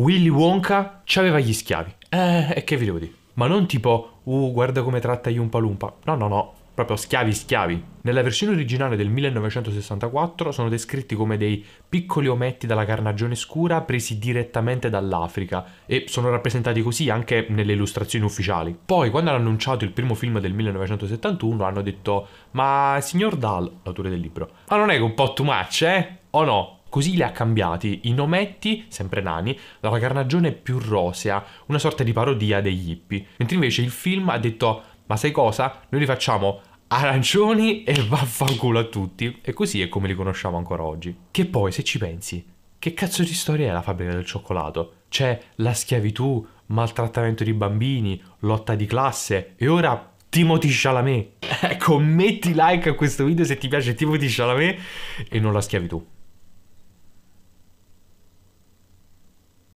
Willy Wonka aveva gli schiavi. Eh, e che vi devo dire? Ma non tipo, uh, guarda come tratta gli Umpalumpa. No, no, no, proprio schiavi schiavi. Nella versione originale del 1964 sono descritti come dei piccoli ometti dalla carnagione scura presi direttamente dall'Africa e sono rappresentati così anche nelle illustrazioni ufficiali. Poi quando hanno annunciato il primo film del 1971 hanno detto ma signor Dahl, l'autore del libro, ma non è un po' too much eh? O no? Così li ha cambiati in ometti, sempre nani, dalla carnagione più rosea, una sorta di parodia degli hippie. Mentre invece il film ha detto, ma sai cosa? Noi li facciamo arancioni e vaffanculo a tutti. E così è come li conosciamo ancora oggi. Che poi, se ci pensi, che cazzo di storia è la fabbrica del cioccolato? C'è la schiavitù, maltrattamento di bambini, lotta di classe e ora Timothy Chalamet. Ecco, metti like a questo video se ti piace Timothy Chalamet e non la schiavitù.